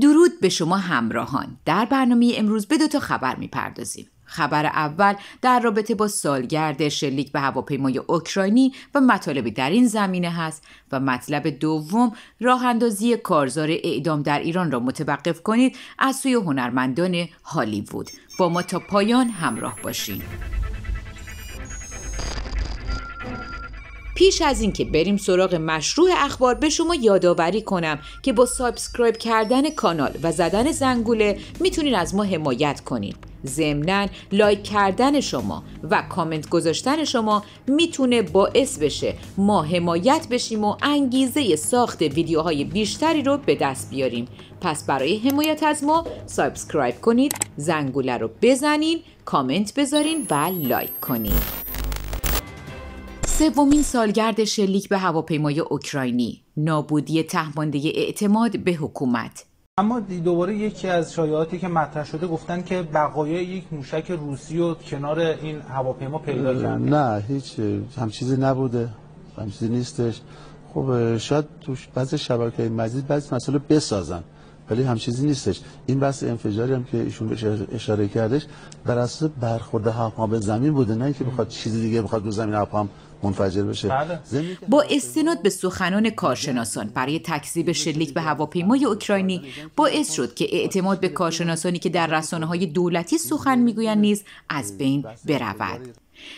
درود به شما همراهان در برنامه امروز به دو تا خبر میپردازیم خبر اول در رابطه با سالگرد شلیک به هواپیمای اوکراینی و مطالبی در این زمینه هست و مطلب دوم راه اندازی کارزار اعدام در ایران را متوقف کنید از سوی هنرمندان هالیوود با ما تا پایان همراه باشید پیش از اینکه بریم سراغ مشروع اخبار به شما یادآوری کنم که با سابسکرایب کردن کانال و زدن زنگوله میتونین از ما حمایت کنید ضمنا لایک کردن شما و کامنت گذاشتن شما میتونه باعث بشه ما حمایت بشیم و انگیزه ساخت ویدیوهای بیشتری رو به دست بیاریم پس برای حمایت از ما سابسکرایب کنید زنگوله رو بزنین کامنت بذارین و لایک کنید سومین سالگرد شلیک به هواپیمای اوکراینی نابودی تهمانده اعتماد به حکومت اما دوباره یکی از شایعاتی که مطرح شده گفتن که بقایای یک موشک روسی و کنار این هواپیما پیدا کردن نه هیچ هم چیزی نبوده هم چیزی نیستش خب شاید تو بعضی شبکه مزید بعضی مسئله بسازن ولی هم چیزی نیستش این بس انفجاری هم که ایشون بهش اشاره کردش بر اساس برخورد هواپیما به زمین بوده نه اینکه بخواد چیزی دیگه بخواد رو زمین هواپیما بشه بله. با استناد به سخنان کارشناسان برای تکذیب شلیک به هواپیمای اوکراینی باعث شد که اعتماد به کارشناسانی که در رسانه های دولتی سخن میگویند نیز از بین برود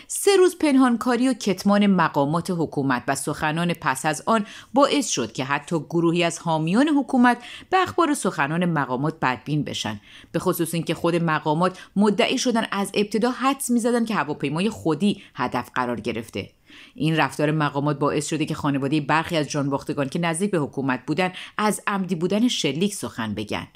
سه روز پنهانکاری و کتمان مقامات حکومت و سخنان پس از آن باعث شد که حتی گروهی از حامیان حکومت به اخبار سخنان مقامات بدبین بشن به خصوص اینکه خود مقامات مدعی شدن از ابتدا حدس میزدند که هواپیمای خودی هدف قرار گرفته این رفتار مقامات باعث شده که خانواده برخی از جانباختگان که نزدیک به حکومت بودند از عمدی بودن شلیک سخن بگن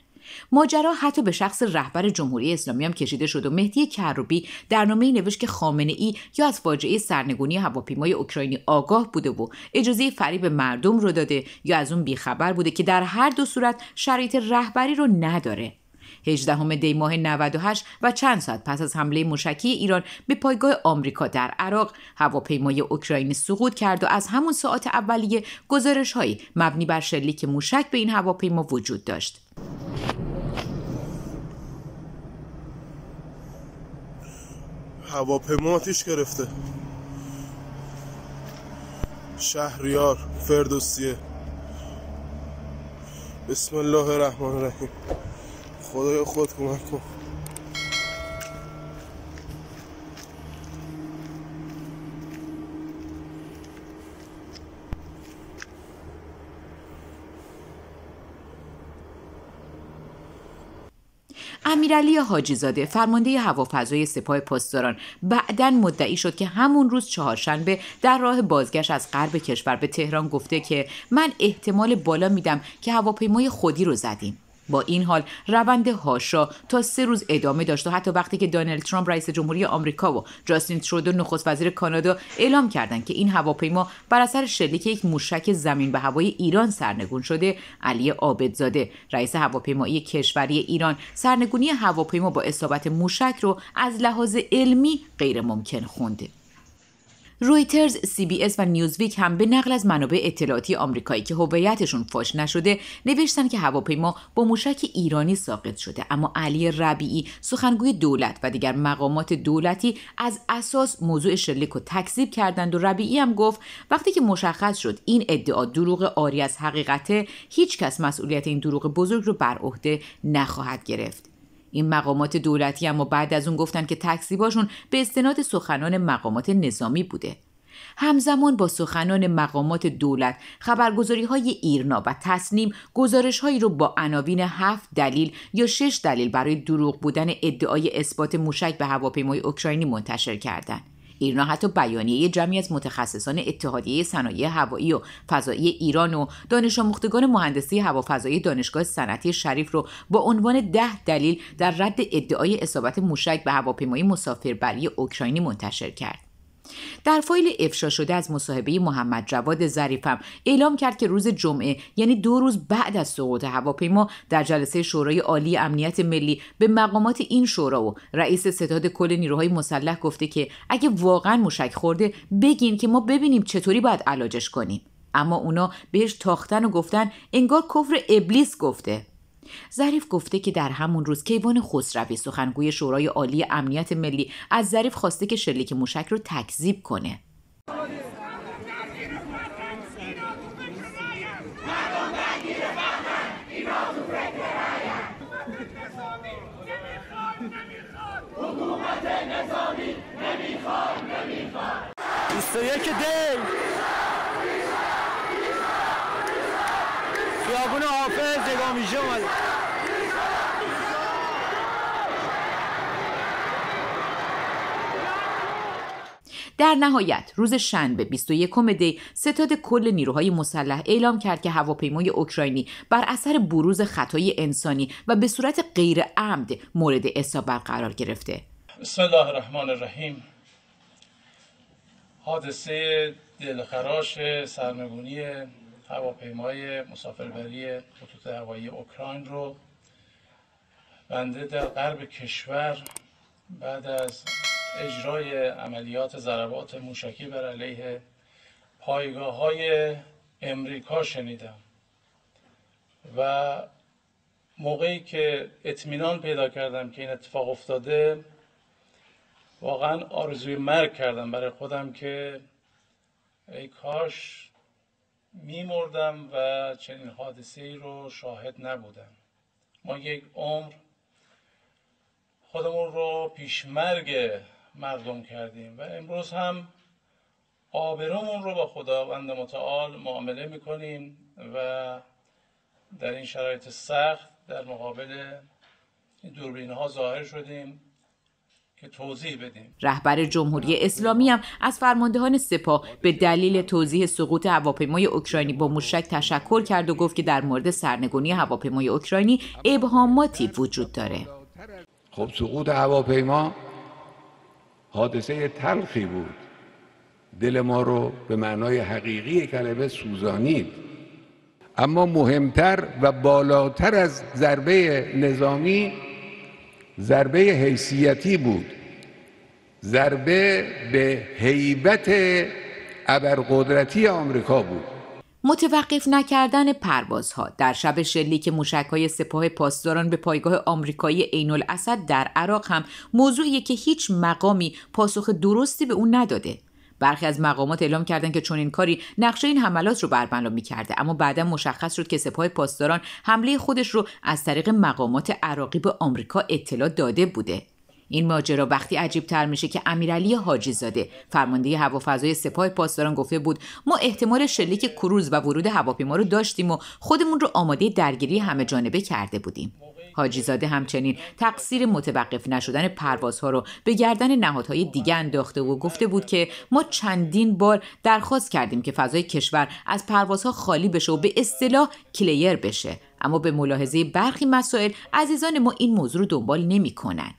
ماجرا حتی به شخص رهبر جمهوری اسلامی هم کشیده شد و مهدی کروبی در نامه نوشت که خامنه ای یا از فاجعه سرنگونی هواپیمای اوکراینی آگاه بوده و اجازه فریب مردم رو داده یا از اون بیخبر بوده که در هر دو صورت شرایط رهبری رو نداره 18 دی ماه 98 و چند ساعت پس از حمله موشکی ایران به پایگاه آمریکا در عراق هواپیمای اوکراین سقوط کرد و از همون ساعت اولیه گزارش های مبنی بر شلیک موشک به این هواپیما وجود داشت. هواپیما آتیش گرفته شهریار فردوسیه بسم الله الرحمن الرحیم خدای خود کمک کن امیرعلی حاجیزاده فرمانده هوافضای سپاه پاسداران بعدا مدعی شد که همون روز چهارشنبه در راه بازگشت از غرب کشور به تهران گفته که من احتمال بالا میدم که هواپیمای خودی رو زدیم با این حال روند هاشا تا سه روز ادامه داشت و حتی وقتی که دونالد ترامپ رئیس جمهوری آمریکا و جاستین ترودو نخست وزیر کانادا اعلام کردند که این هواپیما بر اثر شلیک یک موشک زمین به هوای ایران سرنگون شده علی عابدزاده رئیس هواپیمایی کشوری ایران سرنگونی هواپیما با اصابت موشک رو از لحاظ علمی ممکن خونده رویترز، سی بی اس و نیوزویک هم به نقل از منابع اطلاعاتی آمریکایی که هویتشون فاش نشده نوشتن که هواپیما با موشک ایرانی ساقط شده اما علی ربیعی سخنگوی دولت و دیگر مقامات دولتی از اساس موضوع شلیک و تکذیب کردند و ربیعی هم گفت وقتی که مشخص شد این ادعا دروغ آری از حقیقته هیچ کس مسئولیت این دروغ بزرگ رو بر عهده نخواهد گرفت این مقامات دولتی اما بعد از اون گفتن که تکذیباشون به استناد سخنان مقامات نظامی بوده همزمان با سخنان مقامات دولت خبرگزاری های ایرنا و تصنیم گزارش هایی رو با عناوین هفت دلیل یا شش دلیل برای دروغ بودن ادعای اثبات موشک به هواپیمای اوکراینی منتشر کردند. ایرنا حتی بیانیه جمعی از متخصصان اتحادیه صنایع هوایی و فضایی ایران و دانش آموختگان مهندسی هوافضایی دانشگاه صنعتی شریف رو با عنوان ده دلیل در رد ادعای اصابت موشک به هواپیمای مسافربری اوکراینی منتشر کرد در فایل افشا شده از مصاحبه محمد جواد ظریفم اعلام کرد که روز جمعه یعنی دو روز بعد از سقوط هواپیما در جلسه شورای عالی امنیت ملی به مقامات این شورا و رئیس ستاد کل نیروهای مسلح گفته که اگه واقعا مشک خورده بگین که ما ببینیم چطوری باید علاجش کنیم اما اونا بهش تاختن و گفتن انگار کفر ابلیس گفته ظریف گفته که در همون روز کیوان خسروی سخنگوی شورای عالی امنیت ملی از ظریف خواسته که شلیک موشک رو تکذیب کنه حکومت نظامی در نهایت روز شنبه 21 دی ستاد کل نیروهای مسلح اعلام کرد که هواپیمای اوکراینی بر اثر بروز خطای انسانی و به صورت غیر عمد مورد اصابت قرار گرفته. بسم الله الرحمن الرحیم حادثه دلخراش سرنگونی هواپیمای مسافربری خطوط هوایی اوکراین رو بنده در غرب کشور بعد از اجرای عملیات ضربات موشکی بر علیه پایگاه های امریکا شنیدم و موقعی که اطمینان پیدا کردم که این اتفاق افتاده واقعا آرزوی مرگ کردم برای خودم که ای کاش میمردم و چنین حادثه ای رو شاهد نبودم ما یک عمر خودمون رو پیشمرگ مردم کردیم و امروز هم آبرومون رو با خداوند متعال معامله میکنیم و در این شرایط سخت در مقابل دوربین ها ظاهر شدیم رهبر جمهوری اسلامی هم از فرماندهان سپاه به دلیل توضیح سقوط هواپیمای اوکراینی با موشک تشکر کرد و گفت که در مورد سرنگونی هواپیمای اوکراینی ابهاماتی وجود داره خب سقوط هواپیما حادثه تلخی بود دل ما رو به معنای حقیقی کلمه سوزانید اما مهمتر و بالاتر از ضربه نظامی ضربه حیثیتی بود ضربه به هیبت ابرقدرتی آمریکا بود متوقف نکردن پروازها در شب شلیک موشکهای سپاه پاسداران به پایگاه آمریکایی عین الاسد در عراق هم موضوعیه که هیچ مقامی پاسخ درستی به اون نداده برخی از مقامات اعلام کردند که چنین کاری نقشه این حملات رو می میکرده اما بعدا مشخص شد که سپاه پاسداران حمله خودش رو از طریق مقامات عراقی به آمریکا اطلاع داده بوده این ماجرا وقتی عجیب تر میشه که امیرعلی حاجی زاده فرمانده هوافضای سپاه پاسداران گفته بود ما احتمال شلیک کروز و ورود هواپیما رو داشتیم و خودمون رو آماده درگیری همه جانبه کرده بودیم حاجیزاده همچنین تقصیر متوقف نشدن پروازها رو به گردن نهادهای دیگه انداخته و گفته بود که ما چندین بار درخواست کردیم که فضای کشور از پروازها خالی بشه و به اصطلاح کلیر بشه اما به ملاحظه برخی مسائل عزیزان ما این موضوع رو دنبال کنن.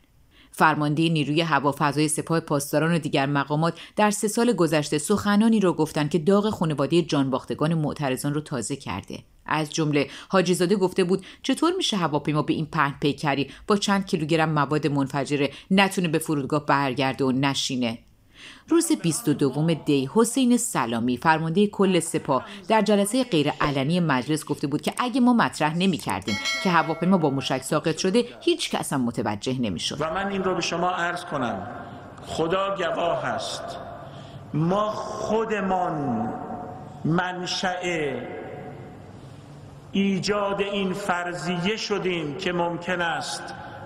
فرمانده نیروی هوافضای سپاه پاسداران و دیگر مقامات در سه سال گذشته سخنانی را گفتند که داغ خانواده جانباختگان معترضان را تازه کرده از جمله حاجی گفته بود چطور میشه هواپیما به این پهن پیکری با چند کیلوگرم مواد منفجره نتونه به فرودگاه برگرده و نشینه روز 22 دی حسین سلامی فرمانده کل سپاه در جلسه غیرعلنی مجلس گفته بود که اگه ما مطرح نمی کردیم که هواپیما با موشک ساقط شده هیچ کس هم متوجه نمی شد. و من این رو به شما عرض کنم خدا گواه هست ما خودمان منشأ ایجاد این فرضیه شدیم که ممکن است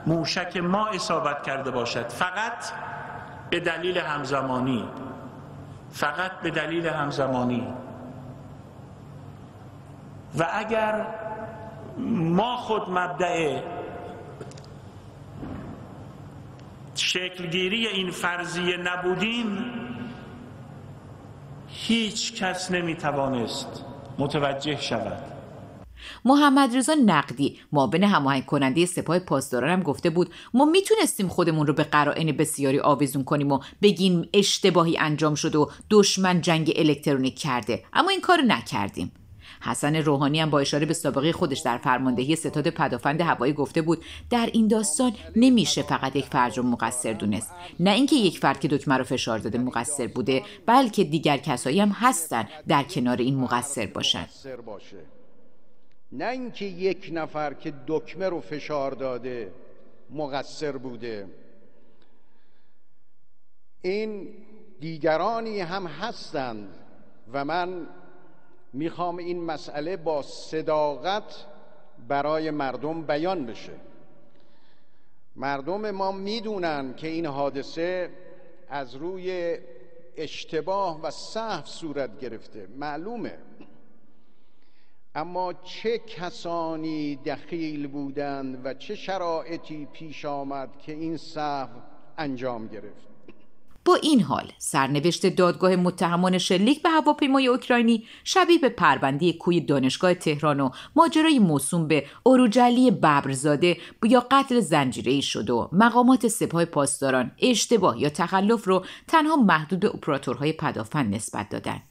موشک ما اصابت کرده باشد فقط به دلیل همزمانی فقط به دلیل همزمانی و اگر ما خود مبدع شکلگیری این فرضیه نبودیم هیچ کس نمیتوانست متوجه شود محمد رضا نقدی معاون هماهنگ کننده سپاه پاسداران هم گفته بود ما میتونستیم خودمون رو به قرائن بسیاری آویزون کنیم و بگیم اشتباهی انجام شده و دشمن جنگ الکترونیک کرده اما این کار نکردیم حسن روحانی هم با اشاره به سابقه خودش در فرماندهی ستاد پدافند هوایی گفته بود در این داستان نمیشه فقط یک فرد رو مقصر دونست نه اینکه یک فرد که دکمه رو فشار داده مقصر بوده بلکه دیگر کسایی هم هستن در کنار این مقصر باشن نه اینکه یک نفر که دکمه رو فشار داده مقصر بوده این دیگرانی هم هستند و من میخوام این مسئله با صداقت برای مردم بیان بشه مردم ما میدونن که این حادثه از روی اشتباه و صحف صورت گرفته معلومه اما چه کسانی دخیل بودند و چه شرایطی پیش آمد که این صحو انجام گرفت با این حال سرنوشت دادگاه متهمان شلیک به هواپیمای اوکراینی شبیه به پرونده کوی دانشگاه تهران و ماجرای موسوم به اوروجلی ببرزاده یا قتل زنجیری شد و مقامات سپاه پاسداران اشتباه یا تخلف رو تنها محدود اپراتورهای پدافند نسبت دادند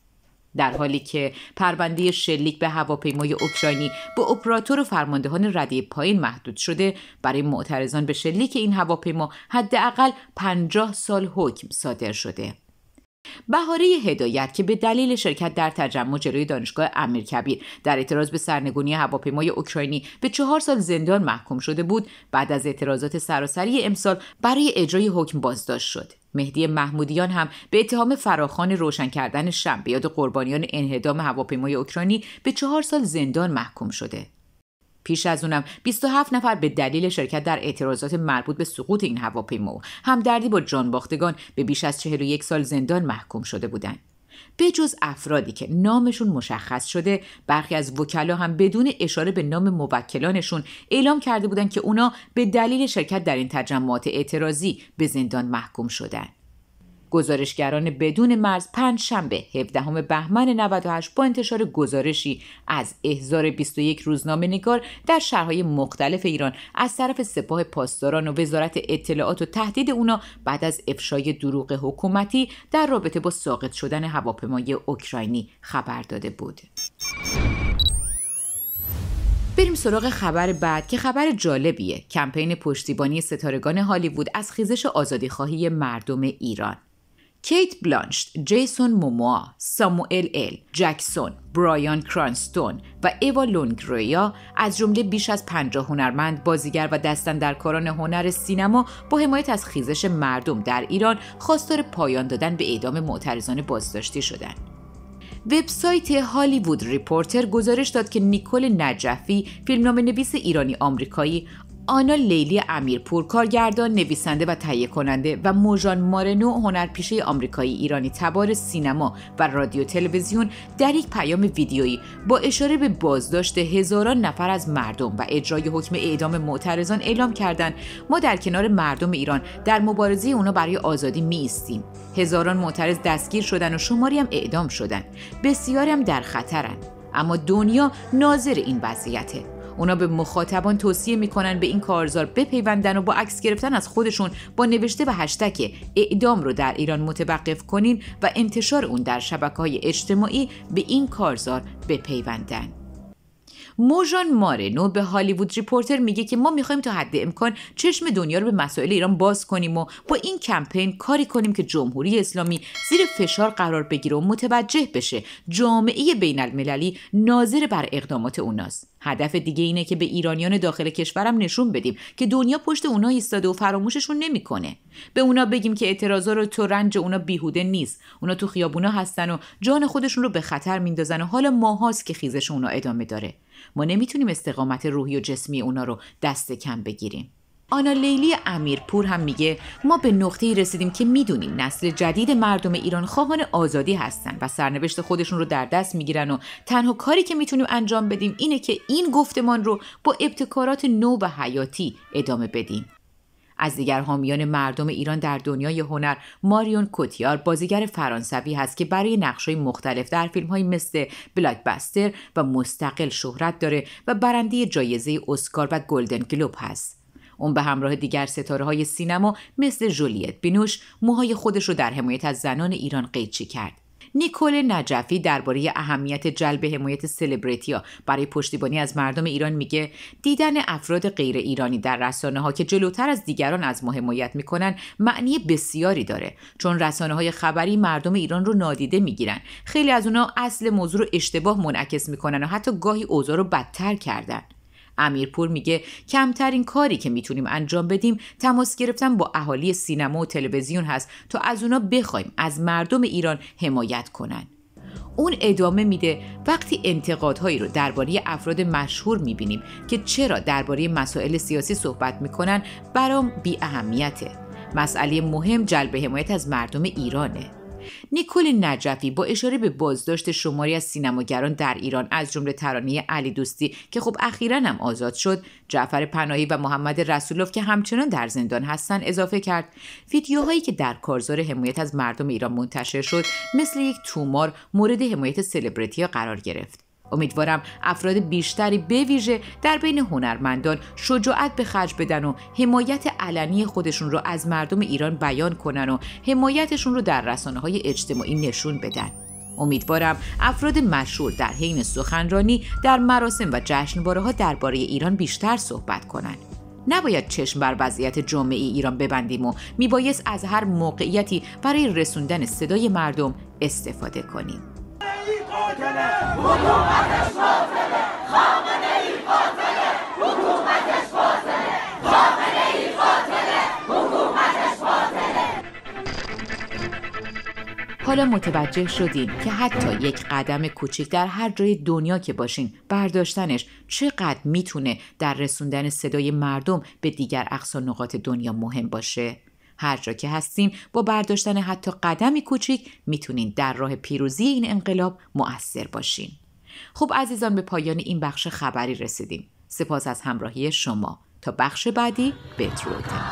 در حالی که پرونده شلیک به هواپیمای اوکراینی به اپراتور و فرماندهان رده پایین محدود شده برای معترضان به شلیک این هواپیما حداقل 50 سال حکم صادر شده بهاره هدایت که به دلیل شرکت در تجمع جلوی دانشگاه امیرکبیر در اعتراض به سرنگونی هواپیمای اوکراینی به چهار سال زندان محکوم شده بود بعد از اعتراضات سراسری امسال برای اجرای حکم بازداشت شد مهدی محمودیان هم به اتهام فراخان روشن کردن شم به یاد قربانیان انهدام هواپیمای اوکراینی به چهار سال زندان محکوم شده پیش از اونم 27 نفر به دلیل شرکت در اعتراضات مربوط به سقوط این هواپیما همدردی با باختگان به بیش از 41 سال زندان محکوم شده بودند. به جز افرادی که نامشون مشخص شده برخی از وکلا هم بدون اشاره به نام موکلانشون اعلام کرده بودند که اونا به دلیل شرکت در این تجمعات اعتراضی به زندان محکوم شدند. گزارشگران بدون مرز پنج شنبه 17 بهمن 98 با انتشار گزارشی از احزار 21 روزنامه نگار در شهرهای مختلف ایران از طرف سپاه پاسداران و وزارت اطلاعات و تهدید اونا بعد از افشای دروغ حکومتی در رابطه با ساقط شدن هواپیمای اوکراینی خبر داده بود. بریم سراغ خبر بعد که خبر جالبیه کمپین پشتیبانی ستارگان هالیوود از خیزش خواهی مردم ایران کیت بلانشت، جیسون موموا، ساموئل ال، جکسون، برایان کرانستون و ایوا لونگرویا از جمله بیش از 50 هنرمند، بازیگر و دستن هنر سینما با حمایت از خیزش مردم در ایران خواستار پایان دادن به اعدام معترضان بازداشتی شدند. وبسایت هالیوود ریپورتر گزارش داد که نیکول نجفی فیلمنامه نویس ایرانی آمریکایی آنا لیلی امیرپور کارگردان نویسنده و تهیه کننده و موژان مارنو هنرپیشه آمریکایی ایرانی تبار سینما و رادیو تلویزیون در یک پیام ویدیویی با اشاره به بازداشت هزاران نفر از مردم و اجرای حکم اعدام معترضان اعلام کردند ما در کنار مردم ایران در مبارزه اونا برای آزادی میستیم هزاران معترض دستگیر شدن و شماری هم اعدام شدن بسیاری هم در خطرن اما دنیا ناظر این وضعیته اونا به مخاطبان توصیه میکنن به این کارزار بپیوندن و با عکس گرفتن از خودشون با نوشته و هشتک اعدام رو در ایران متوقف کنین و انتشار اون در شبکه های اجتماعی به این کارزار بپیوندن موژان مارنو به هالیوود ریپورتر میگه که ما میخوایم تا حد امکان چشم دنیا رو به مسائل ایران باز کنیم و با این کمپین کاری کنیم که جمهوری اسلامی زیر فشار قرار بگیره و متوجه بشه جامعه بین المللی ناظر بر اقدامات اوناست هدف دیگه اینه که به ایرانیان داخل کشورم نشون بدیم که دنیا پشت اونا ایستاده و فراموششون نمیکنه به اونا بگیم که اعتراضا رو تو رنج اونا بیهوده نیست اونا تو خیابونا هستن و جان خودشون رو به خطر میندازن و حالا ماهاست که خیزش اونا ادامه داره ما نمیتونیم استقامت روحی و جسمی اونا رو دست کم بگیریم آنا لیلی امیرپور هم میگه ما به نقطه رسیدیم که میدونیم نسل جدید مردم ایران خواهان آزادی هستن و سرنوشت خودشون رو در دست میگیرن و تنها کاری که میتونیم انجام بدیم اینه که این گفتمان رو با ابتکارات نو و حیاتی ادامه بدیم از دیگر حامیان مردم ایران در دنیای هنر ماریون کوتیار بازیگر فرانسوی هست که برای نقش‌های مختلف در های مثل بلاک بستر و مستقل شهرت داره و برنده جایزه اسکار و گلدن گلوب هست. اون به همراه دیگر ستاره های سینما مثل جولیت بینوش موهای خودش رو در حمایت از زنان ایران قیچی کرد. نیکول نجفی درباره اهمیت جلب حمایت سلبریتیا برای پشتیبانی از مردم ایران میگه دیدن افراد غیر ایرانی در رسانه ها که جلوتر از دیگران از ما حمایت میکنن معنی بسیاری داره چون رسانه های خبری مردم ایران رو نادیده میگیرن خیلی از اونا اصل موضوع رو اشتباه منعکس میکنن و حتی گاهی اوضاع رو بدتر کردن امیرپور میگه کمترین کاری که میتونیم انجام بدیم تماس گرفتن با اهالی سینما و تلویزیون هست تا از اونا بخوایم از مردم ایران حمایت کنن اون ادامه میده وقتی انتقادهایی رو درباره افراد مشهور میبینیم که چرا درباره مسائل سیاسی صحبت میکنن برام بی اهمیته مسئله مهم جلب حمایت از مردم ایرانه نیکول نجفی با اشاره به بازداشت شماری از سینماگران در ایران از جمله ترانه علی دوستی که خب اخیرا هم آزاد شد جعفر پناهی و محمد رسولوف که همچنان در زندان هستند اضافه کرد ویدیوهایی که در کارزار حمایت از مردم ایران منتشر شد مثل یک تومار مورد حمایت سلبریتی قرار گرفت امیدوارم افراد بیشتری ویژه در بین هنرمندان شجاعت به خرج بدن و حمایت علنی خودشون رو از مردم ایران بیان کنن و حمایتشون رو در رسانه های اجتماعی نشون بدن. امیدوارم افراد مشهور در حین سخنرانی در مراسم و جشنواره ها درباره ایران بیشتر صحبت کنند. نباید چشم بر وضعیت جامعه ایران ببندیم و میبایست از هر موقعیتی برای رسوندن صدای مردم استفاده کنیم. حالا متوجه شدیم که حتی یک قدم کوچیک در هر جای دنیا که باشین برداشتنش چقدر میتونه در رسوندن صدای مردم به دیگر اقصا نقاط دنیا مهم باشه؟ هر جا که هستین با برداشتن حتی قدمی کوچیک میتونین در راه پیروزی این انقلاب مؤثر باشین خب عزیزان به پایان این بخش خبری رسیدیم سپاس از همراهی شما تا بخش بعدی بترود